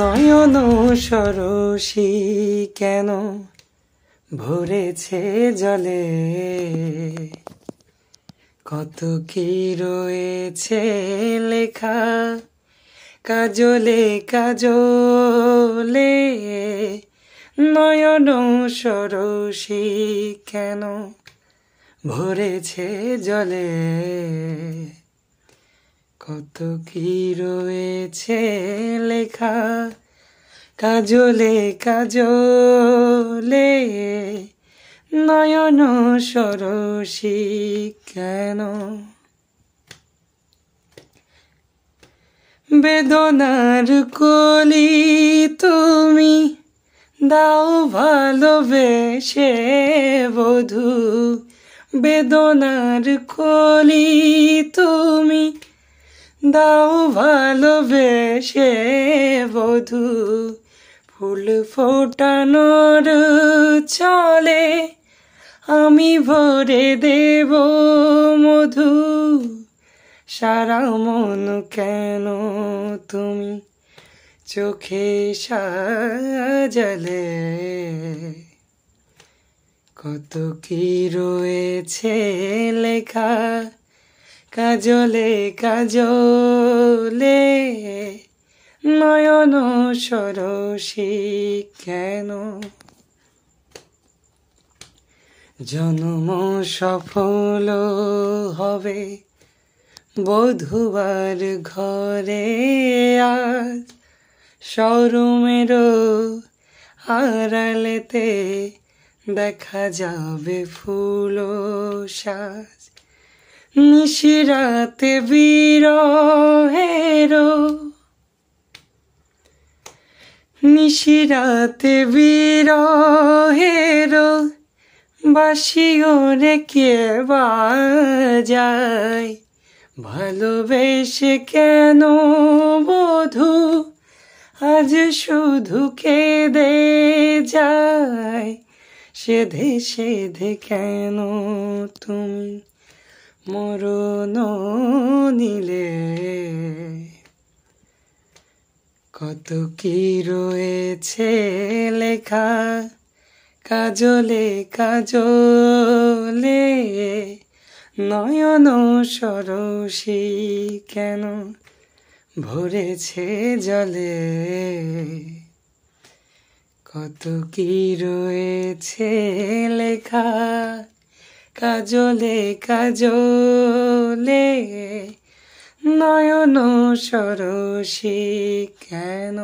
নয়ন সরসি কেন ভরেছে জলে কত কি রয়েছে লেখা কাজলে কাজলে নয়ন সরসি কেন ভরেছে জলে কত কি রয়েছে লেখা কাজলে কাজলে নয়ন সরসী কেন বেদনার কলি তুমি দাও ভালোবেসে বধূ বেদনার কলি তুমি দাও ভালোবেসে বধু ফুল ফোটানোর চলে আমি ভরে দেব মধু সারা মন কেন তুমি চোখে সাজলে কত কি রয়েছে লেখা কাজলে কাজলে নয়ন সরসি কেন জন্ম সফল হবে বধুবার ঘরে আজ শোরুমের আড়ালেতে দেখা যাবে ফুল সাজ নিশিরাতে হেরো নিশিরাতে বিরহের বাসিও রে কে বাজাই ভালোবেসে কেন বধু আজ শুধু কে দে যায় সে সেধে কেন তুমি মরণ নিলে কত কি রয়েছে লেখা কাজলে কাজলে নয়ন সরসী কেন ভরেছে জলে কত কি রয়েছে লেখা কাজলে কাজলে নয়ন সরসী কেন